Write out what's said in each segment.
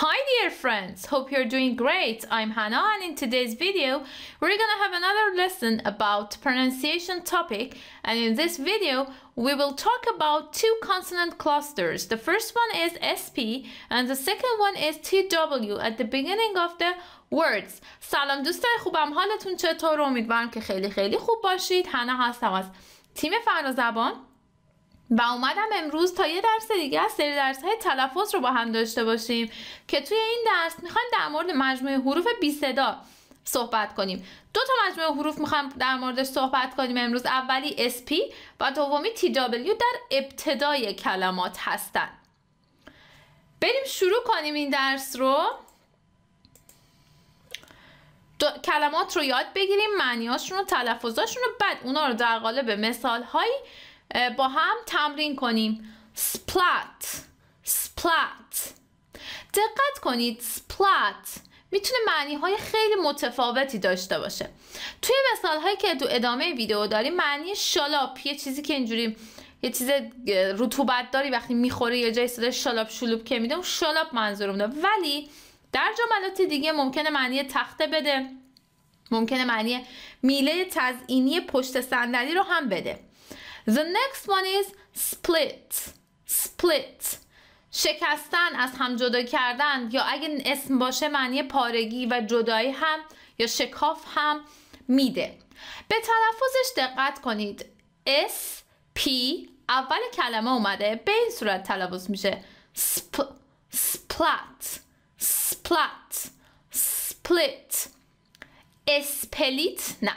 Hi dear friends, hope you're doing great. I'm Hannah and in today's video we're gonna have another lesson about pronunciation topic and in this video we will talk about two consonant clusters. The first one is SP and the second one is TW at the beginning of the words. سلام دوستای خوبم حالتون چطور؟ امیدوارم که خیلی خیلی خوب باشید. هنا هستم از تیم فرازبان و اومدم امروز تا یه درس دیگه از سری درس های تلفظ رو با هم داشته باشیم که توی این درس میخوایم در مورد مجموعه حروف بی صدا صحبت کنیم دو تا مجموعه حروف میخوام در موردش صحبت کنیم امروز اولی SP و دومی TW در ابتدای کلمات هستن بریم شروع کنیم این درس رو کلمات رو یاد بگیریم معنیاشون و تلفظاشون رو بعد اونا رو در قالب مثال هایی با هم تمرین کنیم سپلات سپلات دقت کنید سپلات میتونه معنی های خیلی متفاوتی داشته باشه توی مثال هایی که تو ادامه ویدیو داریم معنی شالاپ یه چیزی که اینجوری یه چیز رطوبت داری وقتی میخوره یه جایی صدا شلاپ شلوب که میده اون شلاپ منظورم ده ولی در جملات دیگه ممکنه معنی تخته بده ممکنه معنی میله تزئینی پشت صندلی رو هم بده The next one is split. Split. شکستن از هم جدا کردن یا اگه اسم باشه معنی پارگی و جدایی هم یا شکاف هم میده به تلفظش دقت کنید S P اول کلمه اومده به این صورت تلفظ میشه سپ Split Split. سپلیت اسپلیت نه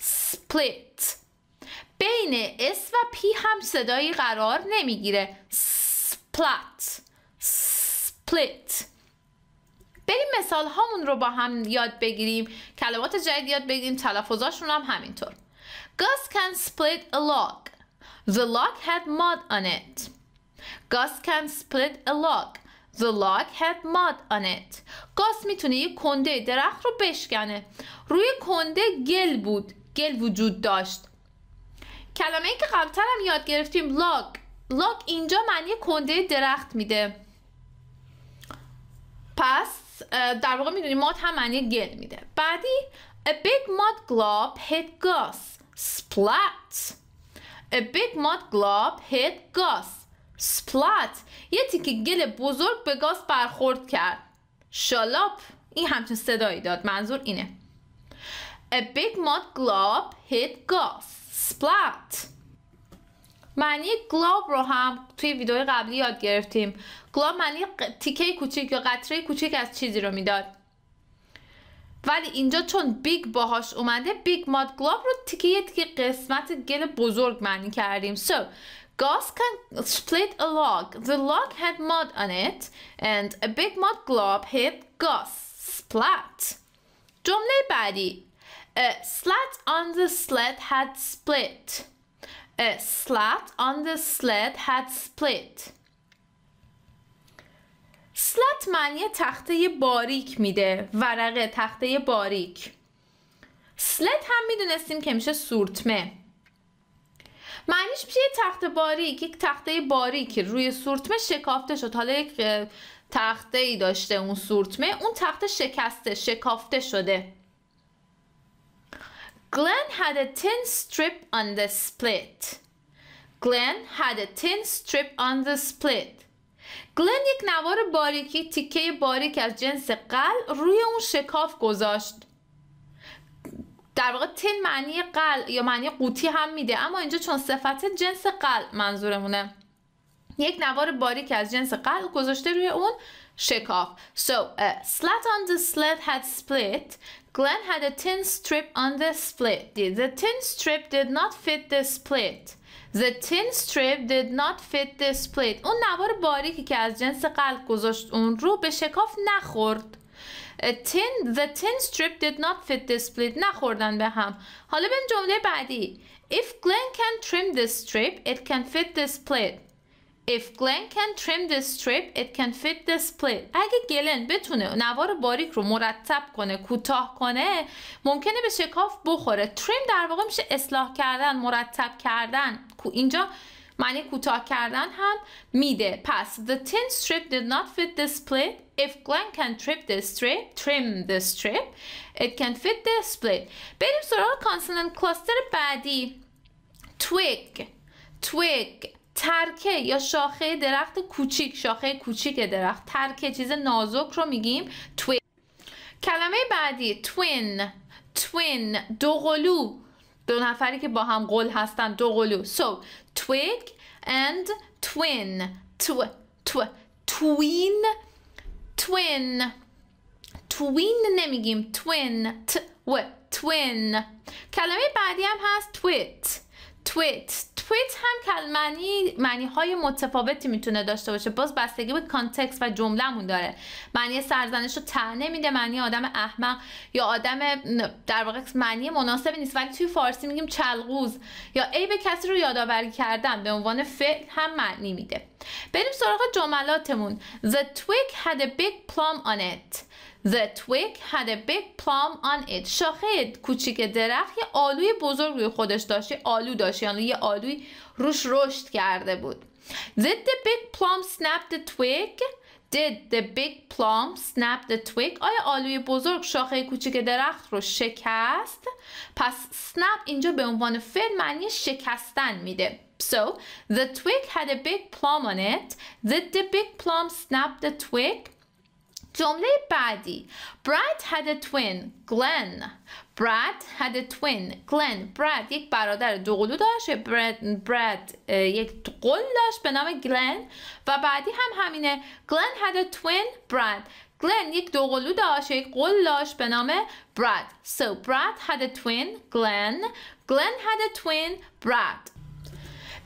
split, بین اس و پی هم صدایی قرار نمیگیره سپلات سپلیت بریم مثال هامون رو با هم یاد بگیریم کلمات جدید یاد بگیریم تلفظاشون هم همینطور Gus can split a log The log had mud on it Gus can split a log The log had mud on it گاز میتونه یه کنده درخت رو بشکنه روی کنده گل بود گل وجود داشت کلمه ای که هم یاد گرفتیم لاگ لاگ اینجا معنی کنده درخت میده پس در واقع میدونیم ماد هم معنی گل میده بعدی A big mud glob hit Gus. Splat. A big mud glob hit Gus. Splat. یه تیکه گل بزرگ به گاز برخورد کرد. شالاپ. این همچین صدایی داد. منظور اینه. A big mud glob hit gus. Splat. معنی گلاب رو هم توی ویدیو قبلی یاد گرفتیم. گلاب معنی تیکه کوچیک یا قطره کوچیک از چیزی رو میداد. ولی اینجا چون بیگ باهاش اومده بیگ ماد glob رو تیکه یه تیکه قسمت گل بزرگ معنی کردیم. So Gus can split a log. The log had mud on it and a big mud glob hit Gus. Splat. جمله بعدی A uh, slat on the sled had split. A uh, slat on the sled had split. سلت معنی تخته باریک میده ورقه تخته باریک سلت هم میدونستیم که میشه سورتمه معنیش میشه یه تخت باریک یک تخته باریک روی سورتمه شکافته شد حالا یک تخته ای داشته اون سورتمه اون تخته شکسته شکافته شده Glenn had a thin strip on the split. Glenn had a thin strip on the split. گلن یک نوار باریکی تیکه باریک از جنس قل روی اون شکاف گذاشت در واقع تین معنی قل یا معنی قوطی هم میده اما اینجا چون صفت جنس قل منظورمونه یک نوار باریک از جنس قل گذاشته روی اون شکاف So a slat on the sled had split Glenn had a thin strip on the split. The thin strip did not fit the split. The thin strip did not fit the split. اون نوار باریکی که از جنس قلب گذاشت اون رو به شکاف نخورد. A thin, the thin strip did not fit the split. نخوردن به هم. حالا بریم جمله بعدی. If Glenn can trim this strip, it can fit the split. If Glenn can trim this strip, it can fit the اگه گلن بتونه نوار باریک رو مرتب کنه، کوتاه کنه، ممکنه به شکاف بخوره. trim در واقع میشه اصلاح کردن، مرتب کردن. اینجا معنی کوتاه کردن هم میده. پس the thin strip did not fit the split. If Glenn can trim the strip, trim the strip, it can fit the split. بریم سراغ consonant cluster بعدی. twig twig ترکه یا شاخه درخت کوچیک شاخه کوچیک درخت ترکه چیز نازک رو میگیم توین کلمه بعدی توین توین دوقلو دو نفری که با هم قل هستن دوقلو so twig and twin تو توین نمیگیم توین و توین کلمه بعدی هم هست تویت تویت تویت هم کلمنی معنی های متفاوتی میتونه داشته باشه باز بستگی به کانتکست و جملهمون داره معنی سرزنش رو تنه میده معنی آدم احمق یا آدم در واقع معنی مناسبی نیست ولی توی فارسی میگیم چلقوز یا به کسی رو یادآوری کردن به عنوان فعل هم معنی میده بریم سراغ جملاتمون The twig had a big plum on it The twig had a big plum on it. شاخه کوچیک درخت یه آلوی بزرگ روی خودش داشت. آلو داشت. یعنی یه آلوی روش رشد کرده بود. Did the big plum snap the twig? Did the big plum snap the twig? آیا آلوی بزرگ شاخه کوچیک درخت رو شکست؟ پس snap اینجا به عنوان فعل معنی شکستن میده. So, the twig had a big plum on it. Did the big plum snap the twig? جمله بعدی براد had a twin گلن براد had a twin گلن براد یک برادر دوقلو داشت براد, براد یک قل داشت به نام گلن و بعدی هم همینه گلن had a twin براد گلن یک دوقلو داشت یک قل داشت به نام براد so براد had a twin گلن گلن had a twin براد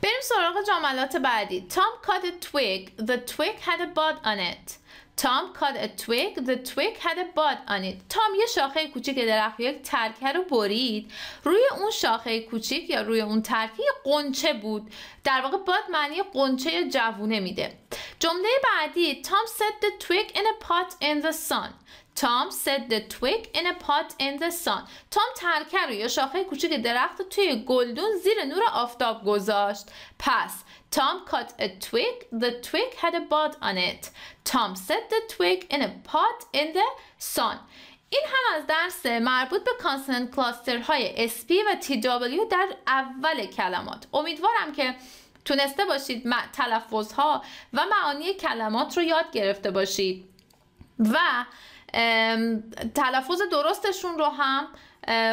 بریم سراغ جملات بعدی Tom cut a twig The twig had a bud on it Tom cut a twig. The twig had a bud on it. Tom یه شاخه کوچیک درخت یک ترکه رو برید. روی اون شاخه کوچیک یا روی اون ترکه یه قنچه بود. در واقع باد معنی قنچه یا جوونه میده. جمله بعدی Tom set the twig in a pot in the sun. Tom set the twig in a pot in the sun. Tom ترکه رو یا شاخه کوچیک درخت رو توی گلدون زیر نور آفتاب گذاشت. پس Tom cut a twig. The twig had a bud on it. Tom set the twig in a pot in the sun. این هم از درس مربوط به کانسننت کلاستر های SP و TW در اول کلمات. امیدوارم که تونسته باشید تلفظ ها و معانی کلمات رو یاد گرفته باشید و تلفظ درستشون رو هم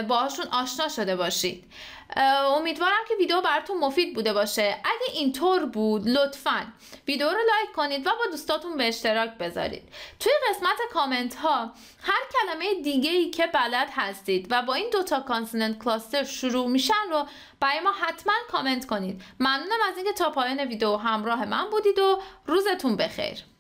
باهاشون آشنا شده باشید امیدوارم که ویدیو براتون مفید بوده باشه اگه اینطور بود لطفا ویدیو رو لایک کنید و با دوستاتون به اشتراک بذارید توی قسمت کامنت ها هر کلمه دیگه ای که بلد هستید و با این دوتا کانسننت کلاستر شروع میشن رو برای ما حتما کامنت کنید ممنونم از اینکه تا پایان ویدیو همراه من بودید و روزتون بخیر